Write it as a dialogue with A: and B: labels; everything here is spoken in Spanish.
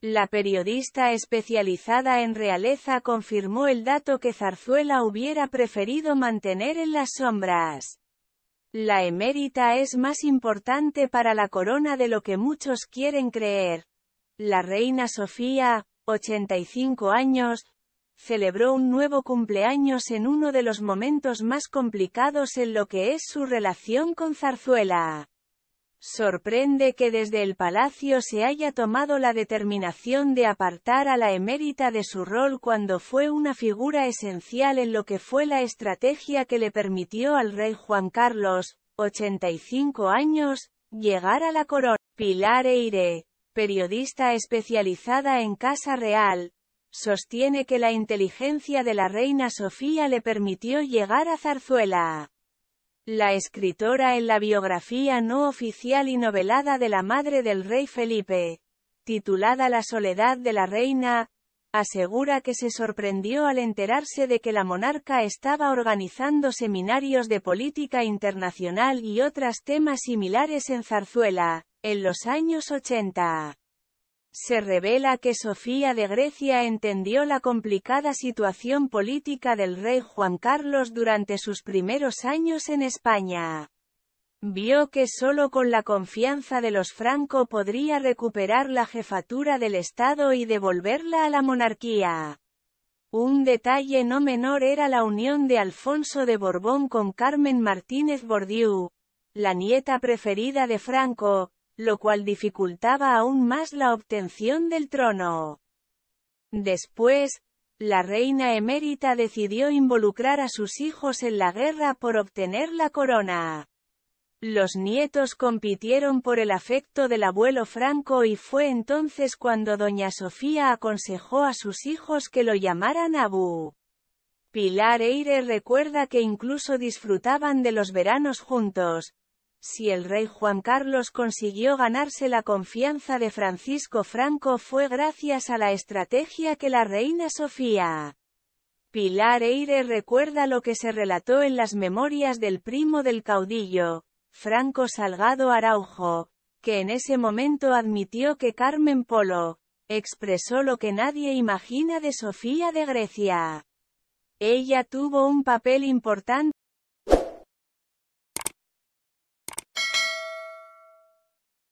A: La periodista especializada en realeza confirmó el dato que Zarzuela hubiera preferido mantener en las sombras. La emérita es más importante para la corona de lo que muchos quieren creer. La reina Sofía, 85 años, celebró un nuevo cumpleaños en uno de los momentos más complicados en lo que es su relación con Zarzuela. Sorprende que desde el palacio se haya tomado la determinación de apartar a la emérita de su rol cuando fue una figura esencial en lo que fue la estrategia que le permitió al rey Juan Carlos, 85 años, llegar a la corona. Pilar Eire, periodista especializada en Casa Real, sostiene que la inteligencia de la reina Sofía le permitió llegar a Zarzuela. La escritora en la biografía no oficial y novelada de la madre del rey Felipe, titulada La soledad de la reina, asegura que se sorprendió al enterarse de que la monarca estaba organizando seminarios de política internacional y otros temas similares en Zarzuela, en los años 80 se revela que Sofía de Grecia entendió la complicada situación política del rey Juan Carlos durante sus primeros años en España. Vio que solo con la confianza de los Franco podría recuperar la jefatura del Estado y devolverla a la monarquía. Un detalle no menor era la unión de Alfonso de Borbón con Carmen Martínez Bordiú, la nieta preferida de Franco, lo cual dificultaba aún más la obtención del trono. Después, la reina emérita decidió involucrar a sus hijos en la guerra por obtener la corona. Los nietos compitieron por el afecto del abuelo Franco y fue entonces cuando doña Sofía aconsejó a sus hijos que lo llamaran Abu. Pilar Eire recuerda que incluso disfrutaban de los veranos juntos, si el rey Juan Carlos consiguió ganarse la confianza de Francisco Franco fue gracias a la estrategia que la reina Sofía Pilar Eire recuerda lo que se relató en las memorias del primo del caudillo, Franco Salgado Araujo, que en ese momento admitió que Carmen Polo, expresó lo que nadie imagina de Sofía de Grecia. Ella tuvo un papel importante